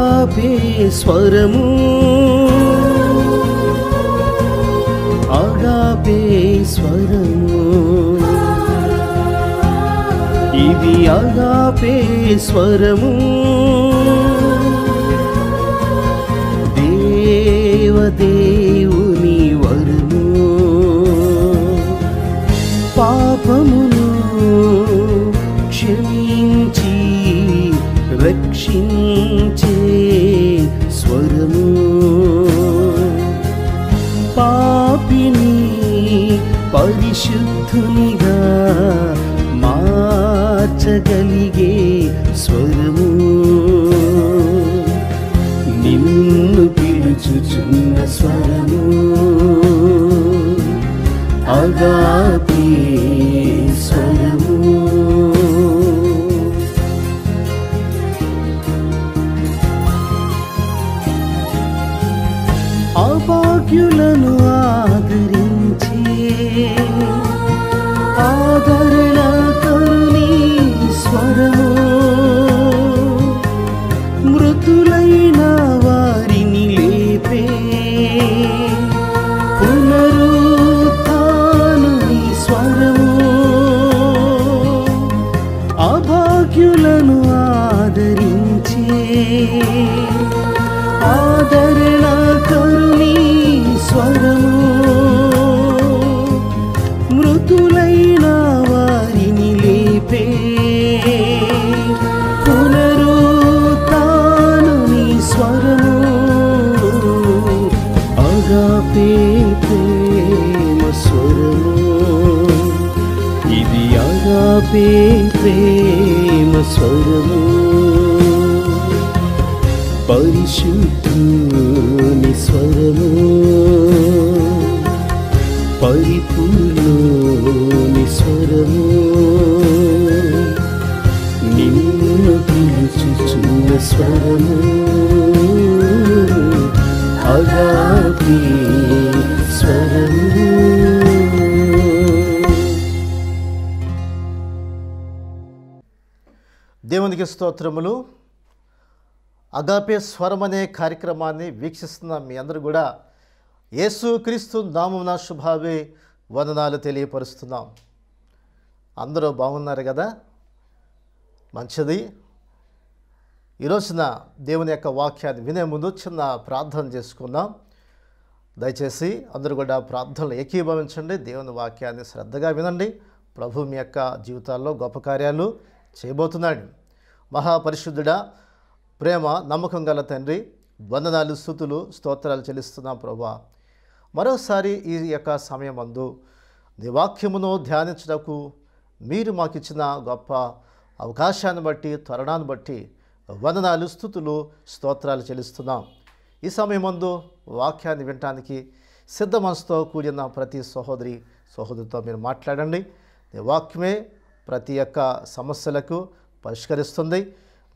ఆలాపే స్వరము ఆగాపే స్వరము ఇది ఆగాపే స్వరము దేవదేవుని వరము పాపమును క్షమించి రక్షించి వరము పాపిని పరిశుద్ధునిగా మార్చగలిగే స్వరము యోగ్యులను ఆదరించే ఆదరణ కరుణి స్వరము మృతులైన వారిని లేపే పునరుతాను నీ స్వరము అగాపే స్వరము ఇది అగాపే ప్రేమ స్వరము పరిశుద్ధుని స్వరము పరిపూర్ణుని స్వరము నిన్ను పిలుచుచున్న స్వరము అగాపి స్వరము దేవునికి స్తోత్రములు అగాపే స్వరం అనే కార్యక్రమాన్ని వీక్షిస్తున్న మీ అందరూ కూడా క్రీస్తు నామం శుభావే వందనాలు తెలియపరుస్తున్నాం అందరూ బాగున్నారు కదా మంచిది ఈరోజున దేవుని యొక్క వాక్యాన్ని వినే ముందు చిన్న ప్రార్థన చేసుకుందాం దయచేసి అందరూ కూడా ప్రార్థనలు ఏకీభవించండి దేవుని వాక్యాన్ని శ్రద్ధగా వినండి ప్రభు మీ యొక్క జీవితాల్లో గొప్ప కార్యాలు చేయబోతున్నాడు మహాపరిశుద్ధుడా ప్రేమ నమ్మకం గల తండ్రి వందనాలు స్థుతులు స్తోత్రాలు చెల్లిస్తున్నాం ప్రభా మరోసారి ఈ యొక్క సమయమందు నీ వాక్యమును ధ్యానించడకు మీరు మాకిచ్చిన గొప్ప అవకాశాన్ని బట్టి త్వరణాన్ని బట్టి వందనాలు స్థుతులు స్తోత్రాలు చెల్లిస్తున్నాం ఈ సమయమందు వాక్యాన్ని వినటానికి సిద్ధ మనసుతో కూడిన ప్రతి సహోదరి సహోదరితో మీరు మాట్లాడండి వాక్యమే ప్రతి యొక్క సమస్యలకు పరిష్కరిస్తుంది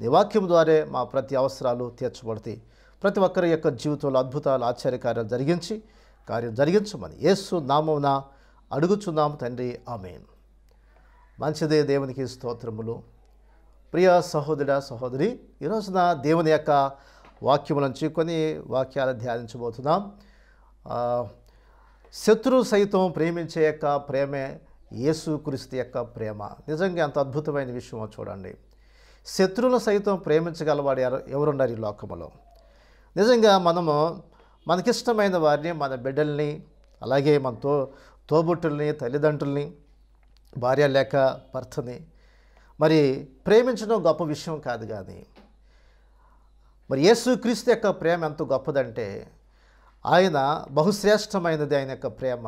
నీ వాక్యం ద్వారే మా ప్రతి అవసరాలు తీర్చబడతాయి ప్రతి ఒక్కరి యొక్క జీవితంలో అద్భుతాలు ఆశ్చర్య కార్యాలు జరిగించి కార్యం జరిగించమని యేసు నామమున అడుగుచున్నాము తండ్రి ఆమెన్ మంచిదే దేవునికి స్తోత్రములు ప్రియ సహోదరుడ సహోదరి ఈరోజున దేవుని యొక్క వాక్యములను కొన్ని వాక్యాలు ధ్యానించబోతున్నాం శత్రు సైతం ప్రేమించే యొక్క ప్రేమే యేసుక్రీస్తు యొక్క ప్రేమ నిజంగా ఎంత అద్భుతమైన విషయమో చూడండి శత్రువులు సైతం ప్రేమించగలవాడు ఎవరున్నారు ఈ లోకంలో నిజంగా మనము మనకిష్టమైన వారిని మన బిడ్డల్ని అలాగే మన తో తోబుట్టుల్ని తల్లిదండ్రుల్ని భార్య లేక భర్తని మరి ప్రేమించడం గొప్ప విషయం కాదు కానీ మరి యేసుక్రీస్తు యొక్క ప్రేమ ఎంత గొప్పదంటే ఆయన బహుశ్రేష్టమైనది ఆయన యొక్క ప్రేమ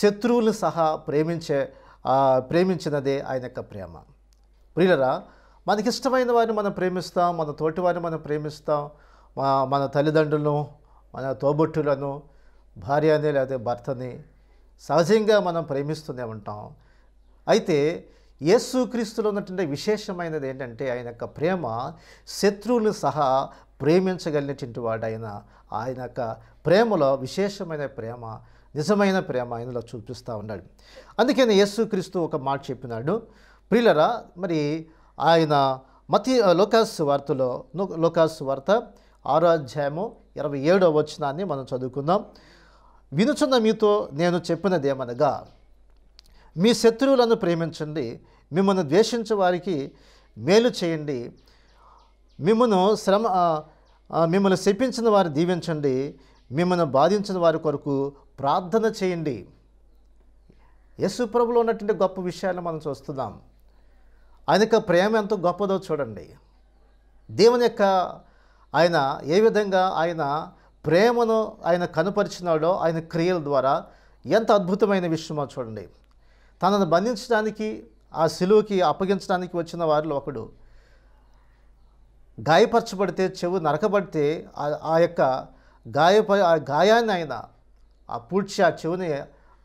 శత్రువులు సహా ప్రేమించే ప్రేమించినదే ఆయన యొక్క ప్రేమ ప్రియులరా మనకి ఇష్టమైన వారిని మనం ప్రేమిస్తాం మన తోటి వారిని మనం ప్రేమిస్తాం మన తల్లిదండ్రులను మన తోబుట్టులను భార్యని లేదా భర్తని సహజంగా మనం ప్రేమిస్తూనే ఉంటాం అయితే యేసుక్రీస్తులో ఉన్నటువంటి విశేషమైనది ఏంటంటే ఆయన యొక్క ప్రేమ శత్రువులు సహా ప్రేమించగలిగినటువంటి వాడు ఆయన ఆయన యొక్క ప్రేమలో విశేషమైన ప్రేమ నిజమైన ప్రేమ ఆయనలో చూపిస్తూ ఉన్నాడు అందుకని యేసుక్రీస్తు ఒక మాట చెప్పినాడు ప్రియులరా మరి ఆయన మతి లోకాస్ వార్తలో లోకాస్ వార్త ఆరో అధ్యాయము ఇరవై ఏడో వచనాన్ని మనం చదువుకుందాం వినుచున్న మీతో నేను చెప్పినది ఏమనగా మీ శత్రువులను ప్రేమించండి మిమ్మల్ని ద్వేషించే వారికి మేలు చేయండి మిమ్మను శ్రమ మిమ్మల్ని శపించిన వారు దీవించండి మిమ్మల్ని బాధించిన వారి కొరకు ప్రార్థన చేయండి యేసు ఉన్నటువంటి గొప్ప విషయాన్ని మనం చూస్తున్నాం ఆయన యొక్క ప్రేమ ఎంత గొప్పదో చూడండి దేవుని యొక్క ఆయన ఏ విధంగా ఆయన ప్రేమను ఆయన కనుపరిచినాడో ఆయన క్రియల ద్వారా ఎంత అద్భుతమైన విషయమో చూడండి తనను బంధించడానికి ఆ సిలువుకి అప్పగించడానికి వచ్చిన వారిలో ఒకడు గాయపరచబడితే చెవు నరకబడితే ఆ యొక్క గాయప ఆ గాయాన్ని ఆయన ఆ పూడ్చి ఆ చెవిని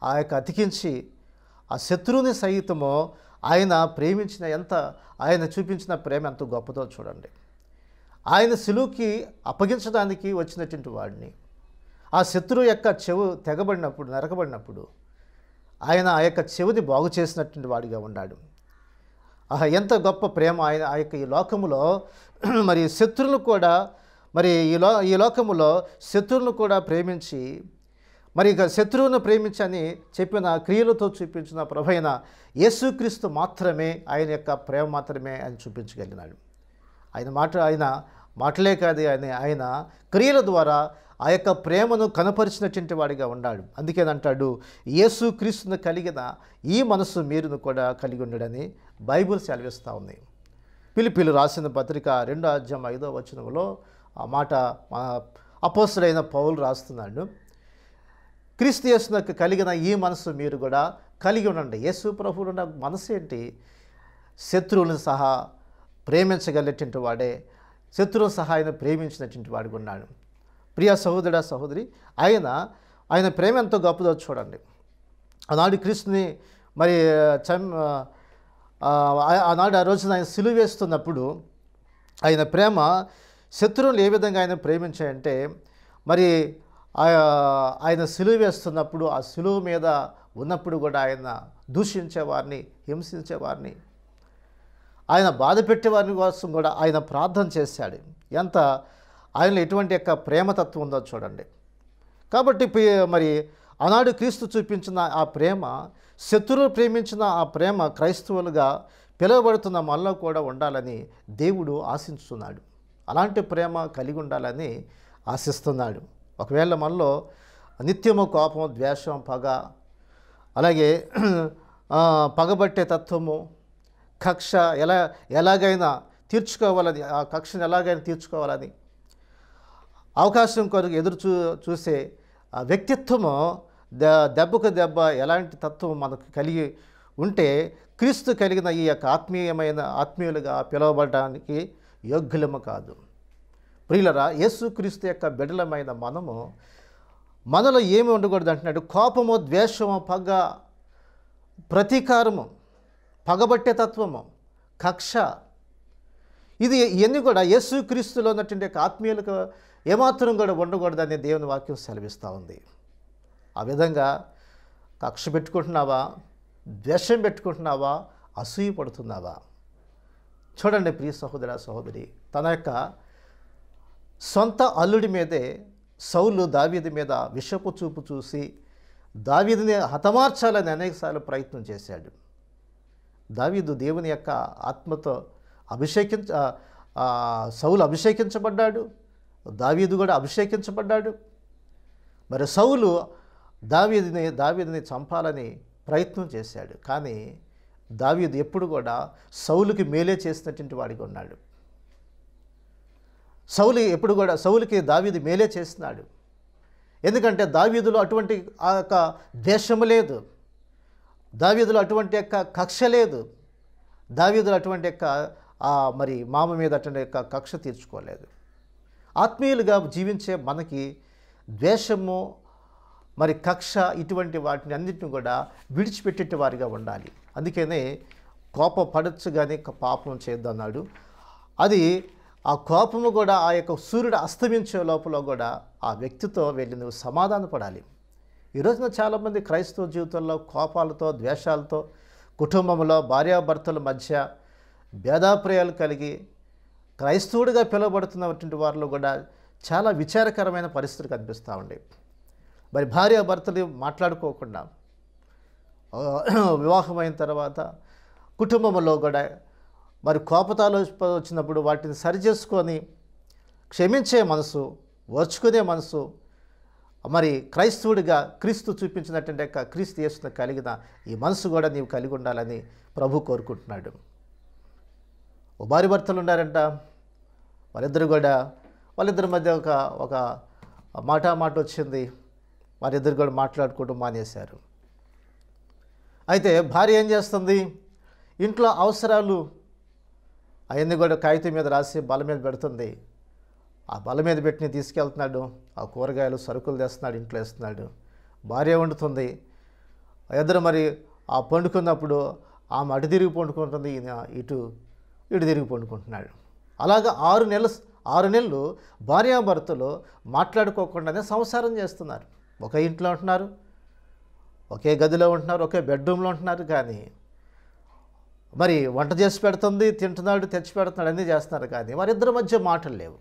ఆ యొక్క అతికించి ఆ శత్రువుని సహితము ఆయన ప్రేమించిన ఎంత ఆయన చూపించిన ప్రేమ ఎంత గొప్పదో చూడండి ఆయన సిలువుకి అప్పగించడానికి వచ్చినటువంటి వాడిని ఆ శత్రువు యొక్క చెవు తెగబడినప్పుడు నరకబడినప్పుడు ఆయన ఆ యొక్క చెవిని బాగు చేసినటువంటి వాడిగా ఉన్నాడు ఆహా ఎంత గొప్ప ప్రేమ ఆయన ఆ యొక్క ఈ లోకములో మరి శత్రువులు కూడా మరి ఈ లో ఈ లోకములో శత్రువులను కూడా ప్రేమించి మరి ఇక శత్రువును ప్రేమించని చెప్పిన క్రియలతో చూపించిన ప్రభైన యేసుక్రీస్తు మాత్రమే ఆయన యొక్క ప్రేమ మాత్రమే ఆయన చూపించగలిగినాడు ఆయన మాట ఆయన మాటలే కాదు ఆయన ఆయన క్రియల ద్వారా ఆ యొక్క ప్రేమను కనపరిచినటువంటి వాడిగా ఉన్నాడు అందుకేనంటాడు యేసు క్రీస్తును కలిగిన ఈ మనస్సు మీరును కూడా కలిగి ఉండడని బైబుల్ సెలవిస్తూ ఉంది పిలిపిలు రాసిన పత్రిక రెండో అధ్యాయం ఐదో వచనంలో ఆ మాట అపోస్తుడైన పౌలు రాస్తున్నాడు క్రీస్తు యేసునకు కలిగిన ఈ మనసు మీరు కూడా కలిగి ఉండండి యేసు ప్రభువులు మనసు ఏంటి శత్రువులను సహా ప్రేమించగలిగినటువంటి వాడే శత్రువులు సహా ఆయన ప్రేమించినటువంటి వాడు ఉన్నాడు ప్రియా సహోదరుడ సహోదరి ఆయన ఆయన ప్రేమ ఎంతో గొప్పదో చూడండి ఆనాడు క్రీస్తుని మరి చం ఆనాడు ఆ రోజున ఆయన సిలువ వేస్తున్నప్పుడు ఆయన ప్రేమ శత్రువులు ఏ విధంగా ఆయన ప్రేమించాయంటే మరి ఆయన సిలువ వేస్తున్నప్పుడు ఆ సిలువ మీద ఉన్నప్పుడు కూడా ఆయన దూషించేవారిని హింసించేవారిని ఆయన బాధ పెట్టేవారిని కోసం కూడా ఆయన ప్రార్థన చేశాడు ఎంత ఆయనలో ఎటువంటి యొక్క ప్రేమతత్వం ఉందో చూడండి కాబట్టి మరి ఆనాడు క్రీస్తు చూపించిన ఆ ప్రేమ శత్రువులు ప్రేమించిన ఆ ప్రేమ క్రైస్తవులుగా పిలువబడుతున్న మనలో కూడా ఉండాలని దేవుడు ఆశిస్తున్నాడు అలాంటి ప్రేమ కలిగి ఉండాలని ఆశిస్తున్నాడు ఒకవేళ మనలో నిత్యము కోపం ద్వేషం పగ అలాగే పగబట్టే తత్వము కక్ష ఎలా ఎలాగైనా తీర్చుకోవాలని ఆ కక్షను ఎలాగైనా తీర్చుకోవాలని అవకాశం కొరకు ఎదురు చూ చూసే వ్యక్తిత్వము దెబ్బకు దెబ్బ ఎలాంటి తత్వం మనకు కలిగి ఉంటే క్రీస్తు కలిగిన ఈ యొక్క ఆత్మీయమైన ఆత్మీయులుగా పిలువబడడానికి యోగ్యులము కాదు ప్రియులరా యేసుక్రీస్తు యొక్క బిడలమైన మనము మనలో ఏమి ఉండకూడదు అంటున్నాడు కోపము ద్వేషము పగ ప్రతీకారము పగబట్టే తత్వము కక్ష ఇది ఇవన్నీ కూడా యేసుక్రీస్తులో ఉన్నటువంటి ఆత్మీయులకు ఏమాత్రం కూడా ఉండకూడదని దేవుని వాక్యం సెలవిస్తూ ఉంది ఆ విధంగా కక్ష పెట్టుకుంటున్నావా ద్వేషం పెట్టుకుంటున్నావా అసూయ పడుతున్నావా చూడండి ప్రియ సహోదర సహోదరి తన యొక్క సొంత అల్లుడి మీదే సౌలు దావీది మీద విషపు చూపు చూసి దావీదిని హతమార్చాలని అనేకసార్లు ప్రయత్నం చేశాడు దావీదు దేవుని యొక్క ఆత్మతో అభిషేకించ సౌలు అభిషేకించబడ్డాడు దావీదు కూడా అభిషేకించబడ్డాడు మరి సౌలు దావీదిని దావీదిని చంపాలని ప్రయత్నం చేశాడు కానీ దావీదు ఎప్పుడు కూడా సౌలుకి మేలే చేసినటువంటి వాడిగా ఉన్నాడు సౌలి ఎప్పుడు కూడా సౌలికి దావీది మేలే చేస్తున్నాడు ఎందుకంటే దావీదులో అటువంటి ఆ యొక్క దేశము లేదు దావీదులో అటువంటి యొక్క కక్ష లేదు దావీదులు అటువంటి యొక్క మరి మామ మీద అటువంటి యొక్క కక్ష తీర్చుకోలేదు ఆత్మీయులుగా జీవించే మనకి ద్వేషము మరి కక్ష ఇటువంటి వాటిని అన్నింటిని కూడా విడిచిపెట్టే వారిగా ఉండాలి అందుకనే కోప పడచ్చు కానీ పాపం చేద్దన్నాడు అది ఆ కోపము కూడా ఆ యొక్క సూర్యుడు అస్తమించే లోపల కూడా ఆ వ్యక్తితో వెళ్ళి నువ్వు సమాధానపడాలి ఈ రోజున చాలామంది క్రైస్తవ జీవితంలో కోపాలతో ద్వేషాలతో కుటుంబంలో భార్యాభర్తల మధ్య భేదాప్రయాలు కలిగి క్రైస్తవుడిగా పిలువబడుతున్నటువంటి వారిలో కూడా చాలా విచారకరమైన పరిస్థితులు కనిపిస్తూ ఉండే మరి భార్యాభర్తలు మాట్లాడుకోకుండా వివాహమైన తర్వాత కుటుంబంలో కూడా మరి కోపతాలు వచ్చినప్పుడు వాటిని సరిచేసుకొని క్షమించే మనసు ఓర్చుకునే మనసు మరి క్రైస్తవుడిగా క్రీస్తు చూపించినటువంటి యొక్క క్రీస్తు చేసిన కలిగిన ఈ మనసు కూడా నీవు కలిగి ఉండాలని ప్రభు కోరుకుంటున్నాడు ఉభారి భర్తలు ఉన్నారంట వాళ్ళిద్దరు కూడా వాళ్ళిద్దరి మధ్య ఒక ఒక మాట మాట వచ్చింది వారిద్దరు కూడా మాట్లాడుకోవడం మానేశారు అయితే భార్య ఏం చేస్తుంది ఇంట్లో అవసరాలు అవన్నీ కూడా కాగితం మీద రాసి బల మీద పెడుతుంది ఆ బల మీద పెట్టిన తీసుకెళ్తున్నాడు ఆ కూరగాయలు సరుకులు తెస్తున్నాడు ఇంట్లో వేస్తున్నాడు భార్య వండుతుంది ఇద్దరు మరి ఆ పండుకున్నప్పుడు ఆమె అటు తిరిగి పండుకుంటుంది ఈయన ఇటు ఇటు తిరిగి పండుకుంటున్నాడు అలాగా ఆరు నెలలు ఆరు నెలలు భార్యాభర్తలు మాట్లాడుకోకుండానే సంసారం చేస్తున్నారు ఒకే ఇంట్లో ఉంటున్నారు ఒకే గదిలో ఉంటున్నారు ఒకే బెడ్రూమ్లో ఉంటున్నారు కానీ మరి వంట చేసి పెడుతుంది తింటున్నాడు తెచ్చి పెడుతున్నాడు అన్నీ చేస్తున్నారు కానీ వారిద్దరి మధ్య మాటలు లేవు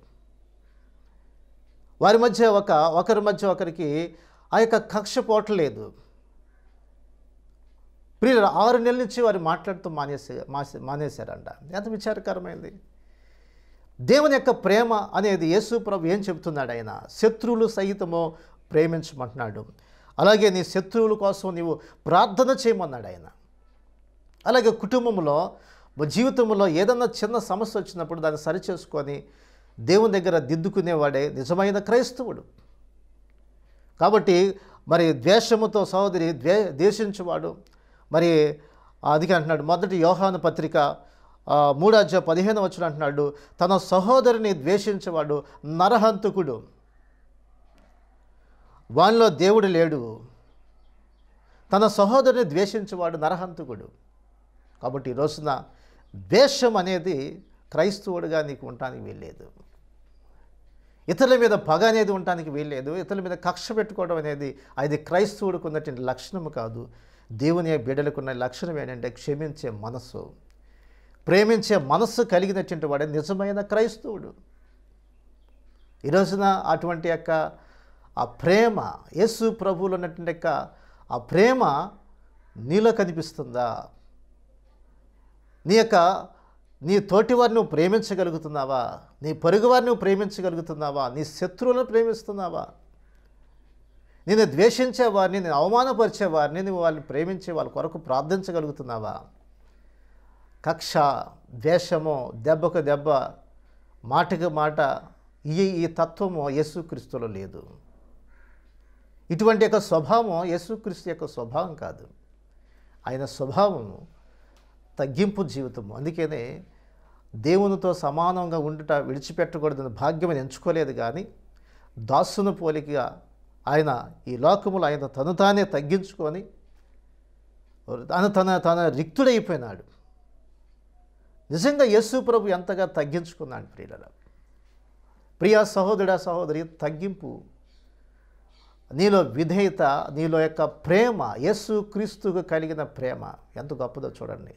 వారి మధ్య ఒక ఒకరి మధ్య ఒకరికి ఆ యొక్క కక్ష లేదు ప్రియులు ఆరు నెలల నుంచి వారు మాట్లాడుతూ మానేసే మానేశారంట ఎంత విచారకరమైంది దేవుని యొక్క ప్రేమ అనేది యేసు ప్రభు ఏం చెబుతున్నాడు ఆయన శత్రువులు సహితము ప్రేమించమంటున్నాడు అలాగే నీ శత్రువుల కోసం నీవు ప్రార్థన చేయమన్నాడు ఆయన అలాగే కుటుంబంలో జీవితంలో ఏదన్నా చిన్న సమస్య వచ్చినప్పుడు దాన్ని సరిచేసుకొని దేవుని దగ్గర దిద్దుకునేవాడే నిజమైన క్రైస్తవుడు కాబట్టి మరి ద్వేషముతో సహోదరి ద్వే ద్వేషించేవాడు మరి అందుకే అంటున్నాడు మొదటి యోహాను పత్రిక మూడాధ్య పదిహేను వచ్చిన అంటున్నాడు తన సహోదరిని ద్వేషించేవాడు నరహంతుకుడు వానిలో దేవుడు లేడు తన సహోదరిని ద్వేషించేవాడు నరహంతుకుడు కాబట్టి ఈ రోజున ద్వేషం అనేది క్రైస్తవుడిగా నీకు ఉండటానికి వీల్లేదు ఇతరుల మీద పగ అనేది ఉండటానికి వీల్లేదు ఇతరుల మీద కక్ష పెట్టుకోవడం అనేది అది క్రైస్తవుడికి ఉన్నటువంటి లక్షణము కాదు దేవుని బిడ్డలకున్న లక్షణం ఏంటంటే క్షమించే మనస్సు ప్రేమించే మనస్సు కలిగినటువంటి వాడే నిజమైన క్రైస్తవుడు ఈ రోజున అటువంటి యొక్క ఆ ప్రేమ యేసు ప్రభువులు ఉన్నటువంటి యొక్క ఆ ప్రేమ నీలో కనిపిస్తుందా నీ యొక్క నీ తోటి నువ్వు ప్రేమించగలుగుతున్నావా నీ పొరుగువారిని నువ్వు ప్రేమించగలుగుతున్నావా నీ శత్రువులను ప్రేమిస్తున్నావా నేను ద్వేషించే వారిని నేను అవమానపరిచే వారిని నువ్వు వాళ్ళని ప్రేమించే వాళ్ళ కొరకు ప్రార్థించగలుగుతున్నావా కక్ష ద్వేషము దెబ్బకు దెబ్బ మాటకు మాట ఈ ఈ తత్వము యేసుక్రీస్తులో లేదు ఇటువంటి యొక్క స్వభావం యేసుక్రీస్తు యొక్క స్వభావం కాదు ఆయన స్వభావము తగ్గింపు జీవితము అందుకనే దేవునితో సమానంగా ఉండుట విడిచిపెట్టకూడదని భాగ్యం ఎంచుకోలేదు కానీ దాసును పోలికగా ఆయన ఈ లోకములు ఆయన తను తానే తగ్గించుకొని తను తన తన రిక్తుడైపోయినాడు నిజంగా యేసు ప్రభు ఎంతగా తగ్గించుకున్నాడు ప్రియుల ప్రియా సహోదరుడ సహోదరి తగ్గింపు నీలో విధేయత నీలో యొక్క ప్రేమ యేసు క్రీస్తుకు కలిగిన ప్రేమ ఎంత గొప్పదో చూడండి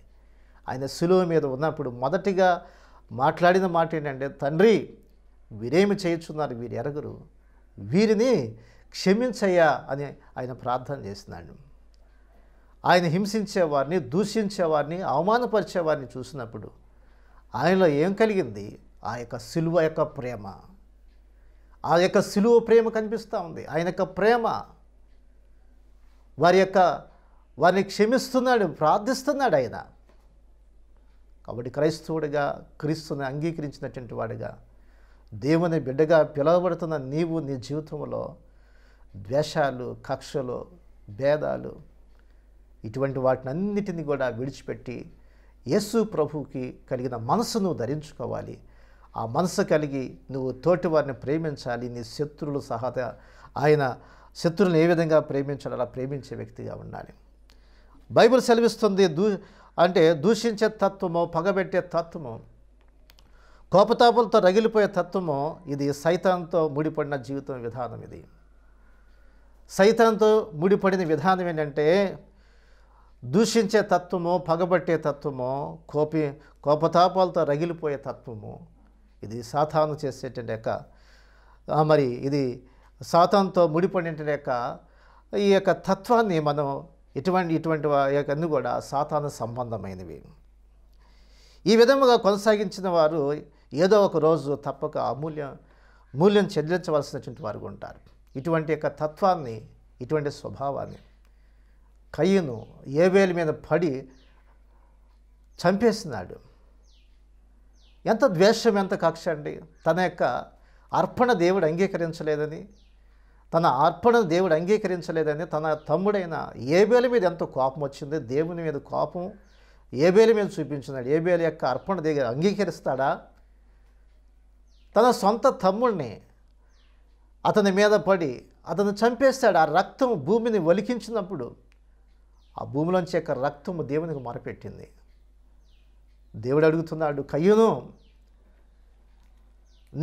ఆయన సులువ మీద ఉన్నప్పుడు మొదటిగా మాట్లాడిన మాట ఏంటంటే తండ్రి వీరేమి చేయొచ్చున్నారు వీరు ఎరగరు వీరిని క్షమించయ్యా అని ఆయన ప్రార్థన చేసినాడు ఆయన హింసించేవారిని దూషించేవారిని అవమానపరిచేవారిని చూసినప్పుడు ఆయనలో ఏం కలిగింది ఆ యొక్క సిలువ యొక్క ప్రేమ ఆ యొక్క సిలువ ప్రేమ కనిపిస్తూ ఉంది ఆయన యొక్క ప్రేమ వారి యొక్క వారిని క్షమిస్తున్నాడు ప్రార్థిస్తున్నాడు ఆయన కాబట్టి క్రైస్తవుడిగా క్రీస్తుని అంగీకరించినటువంటి వాడిగా దేవుని బిడ్డగా పిలువబడుతున్న నీవు నీ జీవితంలో ద్వేషాలు కక్షలు భేదాలు ఇటువంటి వాటినన్నిటిని కూడా విడిచిపెట్టి యేసు ప్రభువుకి కలిగిన మనసును ధరించుకోవాలి ఆ మనసు కలిగి నువ్వు తోటి వారిని ప్రేమించాలి నీ శత్రువులు సహత ఆయన శత్రువులను ఏ విధంగా ప్రేమించాలి అలా ప్రేమించే వ్యక్తిగా ఉండాలి బైబిల్ సెలవిస్తుంది దూ అంటే దూషించే తత్వము పగబెట్టే తత్వము కోపతాపులతో రగిలిపోయే తత్వము ఇది సైతాంతో ముడిపడిన జీవితం విధానం ఇది సైతాంతో ముడిపడిన విధానం ఏంటంటే దూషించే తత్వము పగబట్టే తత్వము కోపి కోపతాపాలతో రగిలిపోయే తత్వము ఇది సాతాను చేసేటువంటి యొక్క మరి ఇది సాతాంతో ముడిపడిన యొక్క ఈ యొక్క తత్వాన్ని మనం ఇటువంటి ఇటువంటి అన్నీ కూడా సాతాను సంబంధమైనవి ఈ విధముగా కొనసాగించిన వారు ఏదో ఒక రోజు తప్పక అమూల్య మూల్యం చెల్లించవలసినటువంటి వారు ఉంటారు ఇటువంటి యొక్క తత్వాన్ని ఇటువంటి స్వభావాన్ని కయ్యను ఏవేలి మీద పడి చంపేసినాడు ఎంత ద్వేషం ఎంత కక్ష అండి తన యొక్క అర్పణ దేవుడు అంగీకరించలేదని తన అర్పణను దేవుడు అంగీకరించలేదని తన తమ్ముడైన ఏబేల మీద ఎంతో కోపం వచ్చింది దేవుని మీద కోపం ఏబేల మీద చూపించినాడు ఏబేల యొక్క అర్పణ దగ్గర అంగీకరిస్తాడా తన సొంత తమ్ముడిని అతని మీద పడి అతను చంపేస్తాడు ఆ రక్తం భూమిని ఒలికించినప్పుడు ఆ భూమిలోంచి యొక్క రక్తము దేవునికి మొరపెట్టింది దేవుడు అడుగుతున్నాడు కయ్యను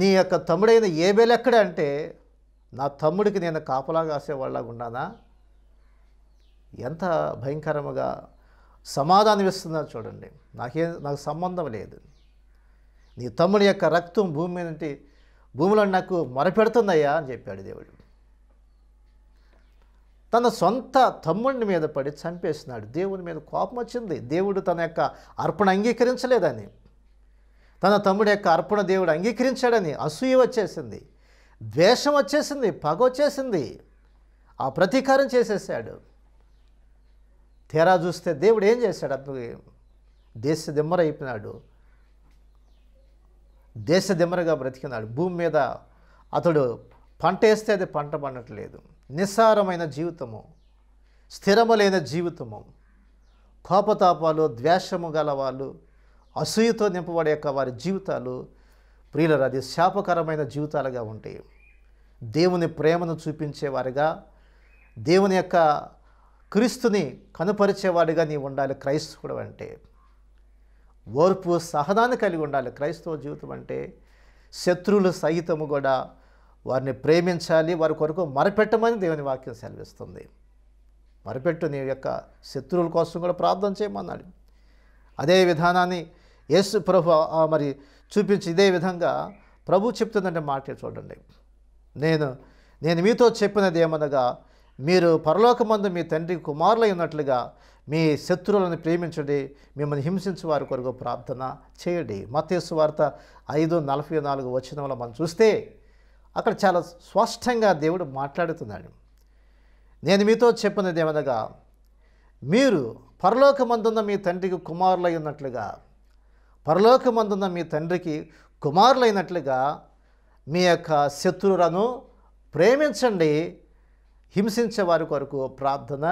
నీ యొక్క తమ్ముడైన ఎక్కడ అంటే నా తమ్ముడికి నేను కాపలా కాసేవాళ్ళగా ఉన్నానా ఎంత భయంకరముగా సమాధానం ఇస్తున్నారు చూడండి నాకే నాకు సంబంధం లేదు నీ తమ్ముడి యొక్క రక్తం భూమి నుండి భూమిలో నాకు మొరపెడుతుందయ్యా అని చెప్పాడు దేవుడు తన సొంత తమ్ముడిని మీద పడి చంపేసినాడు దేవుని మీద కోపం వచ్చింది దేవుడు తన యొక్క అర్పణ అంగీకరించలేదని తన తమ్ముడి యొక్క అర్పణ దేవుడు అంగీకరించాడని అసూయ వచ్చేసింది ద్వేషం వచ్చేసింది పగ వచ్చేసింది ఆ ప్రతీకారం చేసేసాడు తేరా చూస్తే దేవుడు ఏం చేశాడు అతనికి దేశ దిమ్మరైపోయినాడు దేశ దిమ్మరగా బ్రతికినాడు భూమి మీద అతడు పంట వేస్తే అది పంట పండట్లేదు నిస్సారమైన జీవితము స్థిరములైన జీవితము కోపతాపాలు ద్వేషము గల వాళ్ళు అసూయతో నింపబడే యొక్క వారి జీవితాలు ప్రియులరు అది శాపకరమైన జీవితాలుగా ఉంటే దేవుని ప్రేమను చూపించేవారుగా దేవుని యొక్క క్రీస్తుని కనుపరిచేవాడిగా నీవు ఉండాలి క్రైస్తవుడు అంటే ఓర్పు సహనాన్ని కలిగి ఉండాలి క్రైస్తవ జీవితం అంటే శత్రువులు సహితము కూడా వారిని ప్రేమించాలి వారి కొరకు మరపెట్టమని దేవుని వాక్యం సెలవిస్తుంది మరపెట్టు నీ యొక్క శత్రువుల కోసం కూడా ప్రార్థన చేయమన్నాడు అదే విధానాన్ని యేసు ప్రభు మరి చూపించి ఇదే విధంగా ప్రభు చెప్తుందంటే మాట చూడండి నేను నేను మీతో చెప్పినది ఏమనగా మీరు పరలోకమందు మీ తండ్రి కుమారులై ఉన్నట్లుగా మీ శత్రువులను ప్రేమించండి మిమ్మల్ని హింసించే వారి కొరకు ప్రార్థన చేయండి మతేసు వార్త ఐదు నలభై నాలుగు వచ్చిన వల్ల మనం చూస్తే అక్కడ చాలా స్పష్టంగా దేవుడు మాట్లాడుతున్నాడు నేను మీతో చెప్పినది ఏమనగా మీరు పరలోకమందున్న మీ తండ్రికి కుమారులై ఉన్నట్లుగా పరలోకమందున్న మీ తండ్రికి కుమారులైనట్లుగా మీ యొక్క శత్రువులను ప్రేమించండి హింసించే వారి కొరకు ప్రార్థన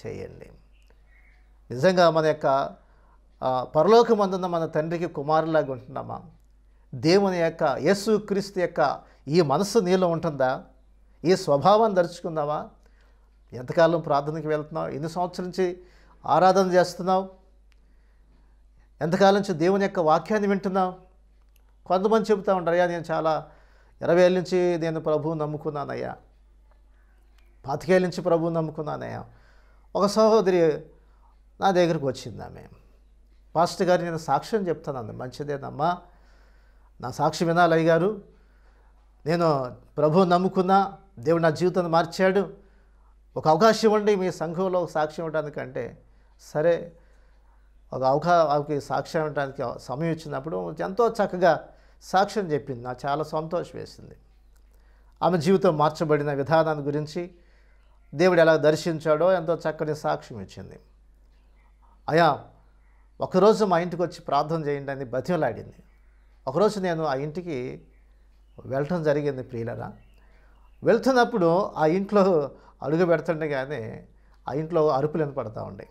చేయండి నిజంగా మన యొక్క పరలోకమందున్న మన తండ్రికి కుమారులాగా ఉంటున్నామా దేవుని యొక్క యేసు క్రీస్తు యొక్క ఈ మనస్సు నీలో ఉంటుందా ఈ స్వభావం దర్చుకుందామా ఎంతకాలం ప్రార్థనకి వెళ్తున్నావు ఎన్ని సంవత్సరం నుంచి ఆరాధన చేస్తున్నావు ఎంతకాలం నుంచి దేవుని యొక్క వాక్యాన్ని వింటున్నాం కొంతమంది చెబుతూ ఉంటారు అయ్యా నేను చాలా ఇరవై ఏళ్ళ నుంచి నేను ప్రభువు నమ్ముకున్నానయ్యా పాతికేళ్ళ నుంచి ప్రభువు నమ్ముకున్నానయ్యా ఒక సహోదరి నా దగ్గరకు వచ్చింది ఆమె పాస్టర్ గారు నేను సాక్ష్యం చెప్తానండి మంచిదేనమ్మా నా సాక్షి వినాలయ్య గారు నేను ప్రభు నమ్ముకున్నా దేవుడు నా జీవితాన్ని మార్చాడు ఒక అవకాశం ఇవ్వండి మీ సంఘంలో సాక్ష్యం ఇవ్వడానికంటే సరే ఒక అవకాశకి సాక్ష్యం ఇవ్వడానికి సమయం ఇచ్చినప్పుడు ఎంతో చక్కగా సాక్ష్యం చెప్పింది నాకు చాలా సంతోషం వేసింది ఆమె జీవితం మార్చబడిన విధానాన్ని గురించి దేవుడు ఎలా దర్శించాడో ఎంతో చక్కని సాక్ష్యం ఇచ్చింది అయా ఒకరోజు మా ఇంటికి వచ్చి ప్రార్థన చేయండి అని బతిమలాడింది ఒకరోజు నేను ఆ ఇంటికి వెళ్ళటం జరిగింది ప్రియులరా వెళ్తున్నప్పుడు ఆ ఇంట్లో అడుగు కానీ ఆ ఇంట్లో అరుపులు వినపడతా ఉండే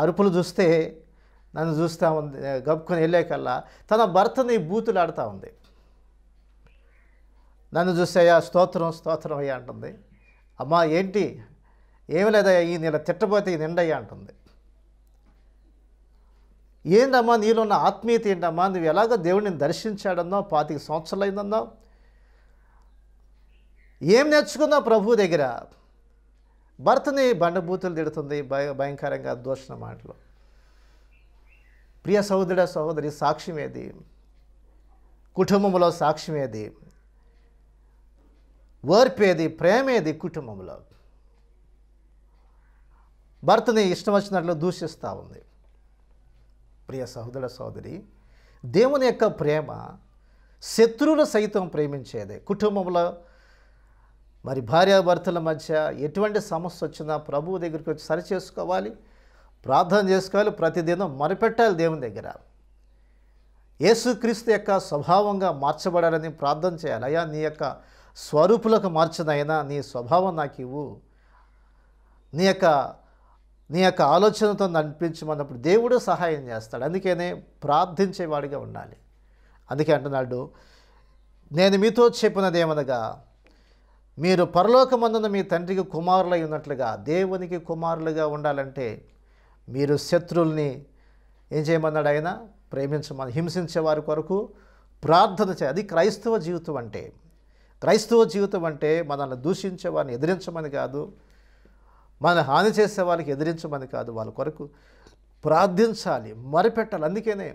అరుపులు చూస్తే నన్ను చూస్తూ ఉంది గబ్బుకొని వెళ్ళేకల్లా తన భర్తని బూతులాడుతూ ఉంది నన్ను చూసాయా స్తోత్రం స్తోత్రం అయ్యా అంటుంది అమ్మా ఏంటి ఏమి లేదయ్యా ఈ నీళ్ళ తిట్టబోతే ఈ నిండయ్యా అంటుంది ఏందమ్మా నీలో ఉన్న ఆత్మీయత ఏంటమ్మా నువ్వు ఎలాగ దేవుడిని దర్శించాడన్నావు పాతిక సంవత్సరాలు అయిందన్నావు ఏం నేర్చుకున్నావు ప్రభు దగ్గర భర్తని బండబూతులు తిడుతుంది భయ భయంకరంగా దూషణ మాటలు ప్రియ సహోదరుడ సహోదరి ఏది కుటుంబంలో ఏది ఓర్పేది ప్రేమేది కుటుంబంలో భర్తని ఇష్టం వచ్చినట్లు దూషిస్తూ ఉంది ప్రియ సహోదర సోదరి దేవుని యొక్క ప్రేమ శత్రువులు సైతం ప్రేమించేది కుటుంబంలో మరి భార్యాభర్తల మధ్య ఎటువంటి సమస్య వచ్చినా ప్రభువు దగ్గరికి వచ్చి సరి చేసుకోవాలి ప్రార్థన చేసుకోవాలి ప్రతిదినం మరిపెట్టాలి దేవుని దగ్గర యేసుక్రీస్తు యొక్క స్వభావంగా మార్చబడాలని ప్రార్థన చేయాలి అయ్యా నీ యొక్క స్వరూపులకు మార్చినైనా నీ స్వభావం నాకు ఇవ్వు నీ యొక్క నీ యొక్క ఆలోచనతో నడిపించమన్నప్పుడు దేవుడు సహాయం చేస్తాడు అందుకనే ప్రార్థించేవాడిగా ఉండాలి అందుకే అంటున్నాడు నేను మీతో చెప్పినది ఏమనగా మీరు పరలోకమందున మీ తండ్రికి కుమారులై ఉన్నట్లుగా దేవునికి కుమారులుగా ఉండాలంటే మీరు శత్రుల్ని ఏం చేయమన్నాడు ఆయన ప్రేమించమని హింసించే వారి కొరకు ప్రార్థన చేయ అది క్రైస్తవ జీవితం అంటే క్రైస్తవ జీవితం అంటే మనల్ని దూషించే వారిని ఎదిరించమని కాదు మన హాని చేసే వాళ్ళకి ఎదిరించమని కాదు వాళ్ళ కొరకు ప్రార్థించాలి మరిపెట్టాలి అందుకనే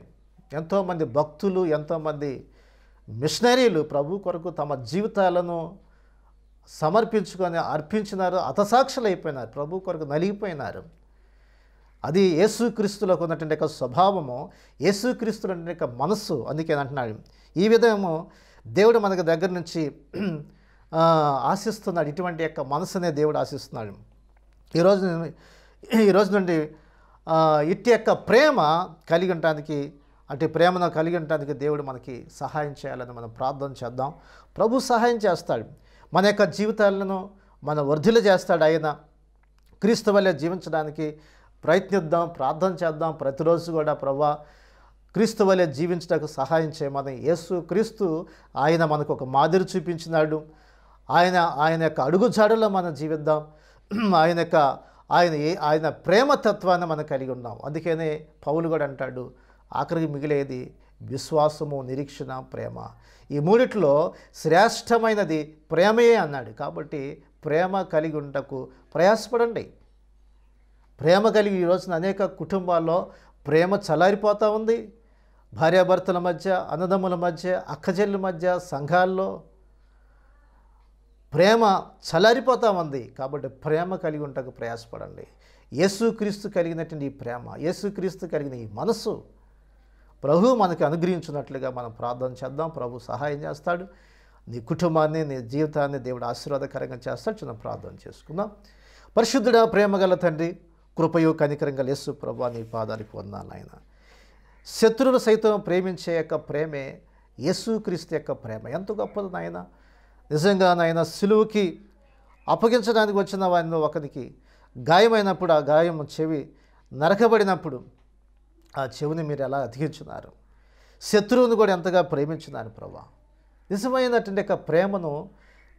ఎంతోమంది భక్తులు ఎంతోమంది మిషనరీలు ప్రభు కొరకు తమ జీవితాలను సమర్పించుకొని అర్పించినారు అతసాక్షులు అయిపోయినారు ప్రభు కొరకు నలిగిపోయినారు అది యేసుక్రీస్తులకు ఉన్నటువంటి యొక్క స్వభావము యేసుక్రీస్తులు యొక్క మనస్సు అందుకే అంటున్నాడు ఈ విధము దేవుడు మనకు దగ్గర నుంచి ఆశిస్తున్నాడు ఇటువంటి యొక్క మనసునే దేవుడు ఆశిస్తున్నాడు ఈరోజు ఈరోజు నుండి ఇట్టి యొక్క ప్రేమ కలిగి ఉండటానికి అంటే ప్రేమను కలిగి ఉండటానికి దేవుడు మనకి సహాయం చేయాలని మనం ప్రార్థన చేద్దాం ప్రభు సహాయం చేస్తాడు మన యొక్క జీవితాలను మన వర్ధిల చేస్తాడు ఆయన క్రీస్తు వల్లే జీవించడానికి ప్రయత్నిద్దాం ప్రార్థన చేద్దాం ప్రతిరోజు కూడా ప్రభా క్రీస్తు వల్లే జీవించడానికి సహాయం చేయమని యేసు క్రీస్తు ఆయన మనకు ఒక మాదిరి చూపించినాడు ఆయన ఆయన యొక్క అడుగుజాడలో మనం జీవిద్దాం ఆయన యొక్క ఆయన ఏ ఆయన ప్రేమతత్వాన్ని మనం కలిగి ఉన్నాం అందుకనే పౌలు కూడా అంటాడు ఆఖరికి మిగిలేది విశ్వాసము నిరీక్షణ ప్రేమ ఈ మూడిట్లో శ్రేష్టమైనది ప్రేమయే అన్నాడు కాబట్టి ప్రేమ కలిగి ఉండటకు ప్రయాసపడండి ప్రేమ కలిగి ఈ రోజున అనేక కుటుంబాల్లో ప్రేమ చలారిపోతూ ఉంది భార్యాభర్తల మధ్య అన్నదమ్ముల మధ్య అక్కచెల్లి మధ్య సంఘాల్లో ప్రేమ చలారిపోతూ ఉంది కాబట్టి ప్రేమ కలిగి ఉండకు ప్రయాసపడండి యేసుక్రీస్తు కలిగినటువంటి ఈ ప్రేమ యేసుక్రీస్తు కలిగిన ఈ మనసు ప్రభు మనకి అనుగ్రహించినట్లుగా మనం ప్రార్థన చేద్దాం ప్రభు సహాయం చేస్తాడు నీ కుటుంబాన్ని నీ జీవితాన్ని దేవుడు ఆశీర్వాదకరంగా చేస్తాడు చిన్న ప్రార్థన చేసుకుందాం పరిశుద్ధుడ ప్రేమగల తండ్రి కృపయో కనికరంగా లేసు ప్రభు నీ పాదానికి వందాను ఆయన శత్రువులు సైతం ప్రేమించే యొక్క ప్రేమే యేసుక్రీస్తు యొక్క ప్రేమ ఎంత గొప్పది నాయన నిజంగా నాయన సులువుకి అప్పగించడానికి వచ్చిన వారిని ఒకరికి గాయమైనప్పుడు ఆ గాయం చెవి నరకబడినప్పుడు ఆ చెవిని మీరు ఎలా అధిగించున్నారు శత్రువుని కూడా ఎంతగా ప్రేమించున్నారు ప్రభా నిజమైనటువంటి యొక్క ప్రేమను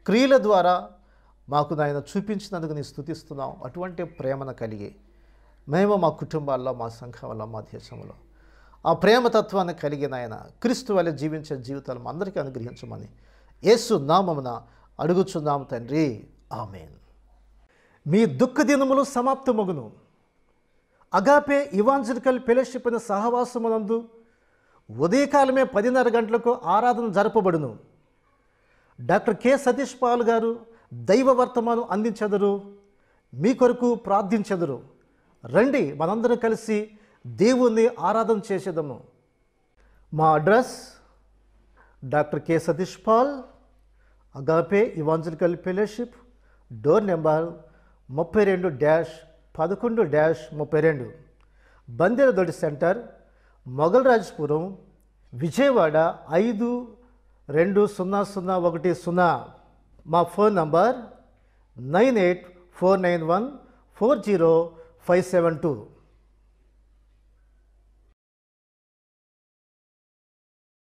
క్రియల ద్వారా మాకు నాయన చూపించినందుకు నేను స్థుతిస్తున్నాం అటువంటి ప్రేమను కలిగి మేము మా కుటుంబాల్లో మా సంఘంలో మా దేశంలో ఆ ప్రేమతత్వాన్ని కలిగిన ఆయన క్రీస్తు వల్ల జీవించే జీవితాలు మా అందరికీ అనుగ్రహించమని యేసు నామమున అడుగుచున్నాము తండ్రి ఆమెన్ మీ దుఃఖ దినములు సమాప్తమగును అగాపే ఇవాంజలికల్ ఫెలోషిప్ అనే సహవాసమునందు ఉదయకాలమే పదిన్నర గంటలకు ఆరాధన జరపబడును డాక్టర్ కె సతీష్ పాల్ గారు దైవ వర్తమానం అందించెదరు మీ కొరకు ప్రార్థించెదరు రండి మనందరం కలిసి దేవుణ్ణి ఆరాధన చేసేదము మా address doctor K Satish Paul Agape Evangelical Fellowship door number ముప్పై రెండు డ్యాష్ పదకొండు డ్యాష్ ముప్పై రెండు బందెరదొడి సెంటర్ మొఘల్రాజ్పురం విజయవాడ ఐదు రెండు సున్నా సున్నా ఒకటి సున్నా మా phone number nine eight four nine one four zero five seven two